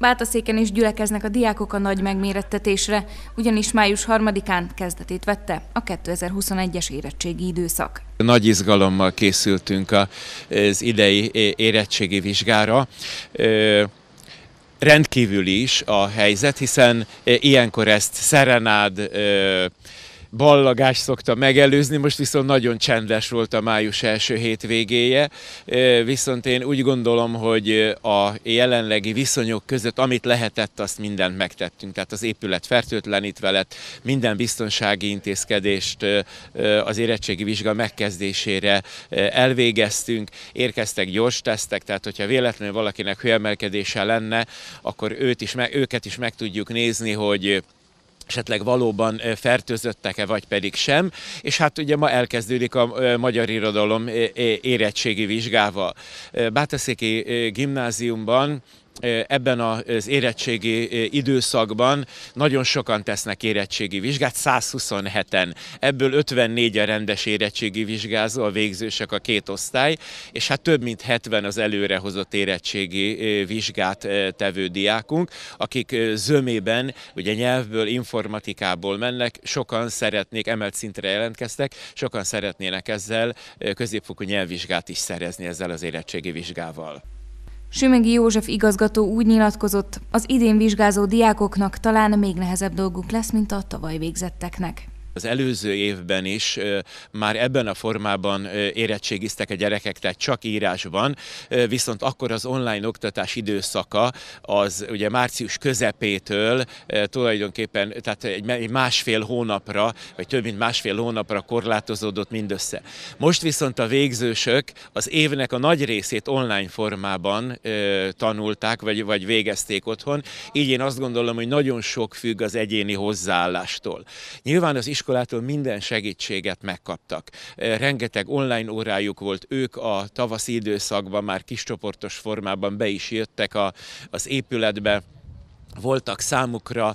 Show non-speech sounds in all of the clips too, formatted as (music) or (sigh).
Bátaszéken is gyülekeznek a diákok a nagy megmérettetésre, ugyanis május 3-án kezdetét vette a 2021-es érettségi időszak. Nagy izgalommal készültünk az idei érettségi vizsgára rendkívül is a helyzet, hiszen ilyenkor ezt szerenád, Ballagás szokta megelőzni, most viszont nagyon csendes volt a május első hétvégéje, viszont én úgy gondolom, hogy a jelenlegi viszonyok között, amit lehetett, azt mindent megtettünk. Tehát az épület fertőtlenítve lett, minden biztonsági intézkedést az érettségi vizsga megkezdésére elvégeztünk, érkeztek gyors tesztek, tehát hogyha véletlenül valakinek hőemelkedése lenne, akkor őt is, őket is meg tudjuk nézni, hogy esetleg valóban fertőzöttek-e, vagy pedig sem. És hát ugye ma elkezdődik a magyar irodalom érettségi vizsgával. Bátaszéki gimnáziumban ebben az érettségi időszakban nagyon sokan tesznek érettségi vizsgát, 127-en, ebből 54 a rendes érettségi vizsgázó, a végzősek a két osztály, és hát több mint 70 az előrehozott érettségi vizsgát tevő diákunk, akik zömében, ugye nyelvből, informatikából mennek, sokan szeretnék, emelt szintre jelentkeztek, sokan szeretnének ezzel középfokú nyelvvizsgát is szerezni ezzel az érettségi vizsgával. Sümegi József igazgató úgy nyilatkozott, az idén vizsgázó diákoknak talán még nehezebb dolguk lesz, mint a tavaly végzetteknek. Az előző évben is már ebben a formában érettségiztek a gyerekek, tehát csak írásban, viszont akkor az online oktatás időszaka az ugye március közepétől tulajdonképpen, tehát egy másfél hónapra, vagy több mint másfél hónapra korlátozódott mindössze. Most viszont a végzősök az évnek a nagy részét online formában tanulták, vagy, vagy végezték otthon, így én azt gondolom, hogy nagyon sok függ az egyéni hozzáállástól. Nyilván az is iskolától minden segítséget megkaptak. Rengeteg online órájuk volt, ők a tavaszi időszakban már kiscsoportos formában be is jöttek a, az épületbe, voltak számukra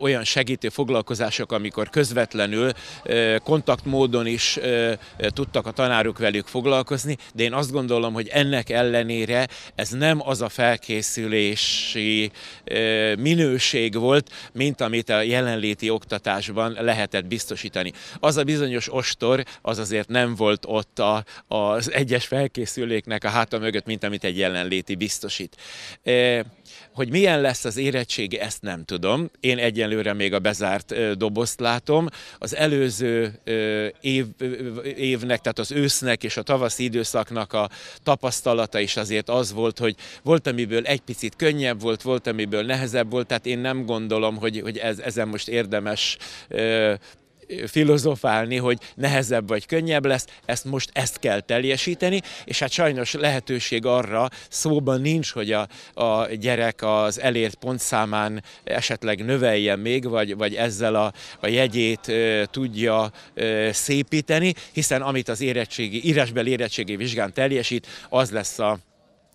olyan segítő foglalkozások, amikor közvetlenül kontaktmódon is tudtak a tanárok velük foglalkozni, de én azt gondolom, hogy ennek ellenére ez nem az a felkészülési minőség volt, mint amit a jelenléti oktatásban lehetett biztosítani. Az a bizonyos ostor, az azért nem volt ott a, az egyes felkészüléknek a háta mögött, mint amit egy jelenléti biztosít. Hogy milyen lesz az érettségi, ezt nem tudom. Én egyenlőre még a bezárt dobozt látom. Az előző év, évnek, tehát az ősznek és a tavaszi időszaknak a tapasztalata is azért az volt, hogy volt, amiből egy picit könnyebb volt, volt, amiből nehezebb volt, tehát én nem gondolom, hogy, hogy ez, ezen most érdemes filozofálni, hogy nehezebb vagy könnyebb lesz, ezt most ezt kell teljesíteni, és hát sajnos lehetőség arra szóban nincs, hogy a, a gyerek az elért pontszámán esetleg növelje még, vagy, vagy ezzel a, a jegyét e, tudja e, szépíteni, hiszen amit az érettségi, írásbeli érettségi vizsgán teljesít, az lesz a,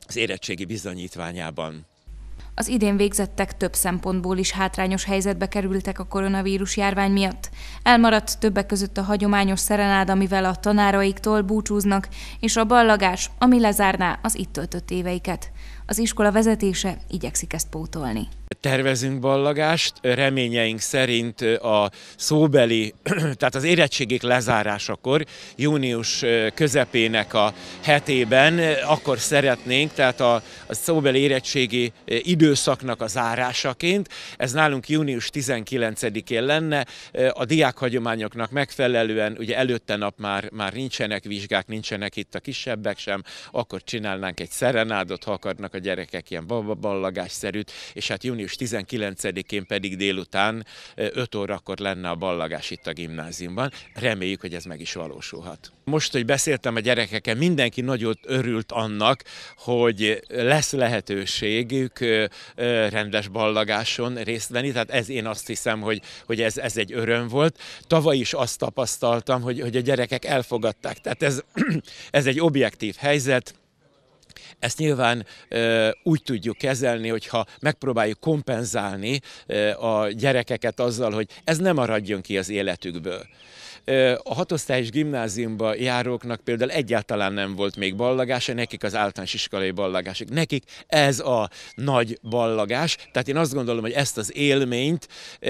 az érettségi bizonyítványában. Az idén végzettek több szempontból is hátrányos helyzetbe kerültek a koronavírus járvány miatt. Elmaradt többek között a hagyományos szerenád, amivel a tanáraiktól búcsúznak, és a ballagás, ami lezárná az itt töltött éveiket. Az iskola vezetése igyekszik ezt pótolni. Tervezünk ballagást, reményeink szerint a szóbeli, (clears throat) tehát az érettségék lezárásakor, június közepének a hetében, akkor szeretnénk, tehát a, a szóbeli érettségi időszaknak a zárásaként, ez nálunk június 19-én lenne, a diákhagyományoknak megfelelően, ugye előtte nap már, már nincsenek vizsgák, nincsenek itt a kisebbek sem, akkor csinálnánk egy szerenádot, ha akarnak a gyerekek ilyen ballagás szerűt és hát június 19-én pedig délután 5 órakor lenne a ballagás itt a gimnáziumban. Reméljük, hogy ez meg is valósulhat. Most, hogy beszéltem a gyerekekkel, mindenki nagyon örült annak, hogy lesz lehetőségük rendes ballagáson részt venni, tehát ez én azt hiszem, hogy, hogy ez, ez egy öröm volt. Tavaly is azt tapasztaltam, hogy, hogy a gyerekek elfogadták, tehát ez, (clears throat) ez egy objektív helyzet, ezt nyilván e, úgy tudjuk kezelni, hogyha megpróbáljuk kompenzálni e, a gyerekeket azzal, hogy ez nem maradjon ki az életükből. E, a hatosztályos gimnáziumba járóknak például egyáltalán nem volt még ballagása, nekik az általános iskolai ballagások. Nekik ez a nagy ballagás, tehát én azt gondolom, hogy ezt az élményt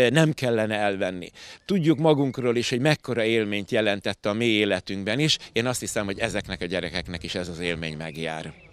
nem kellene elvenni. Tudjuk magunkról is, hogy mekkora élményt jelentett a mi életünkben is. Én azt hiszem, hogy ezeknek a gyerekeknek is ez az élmény megjár.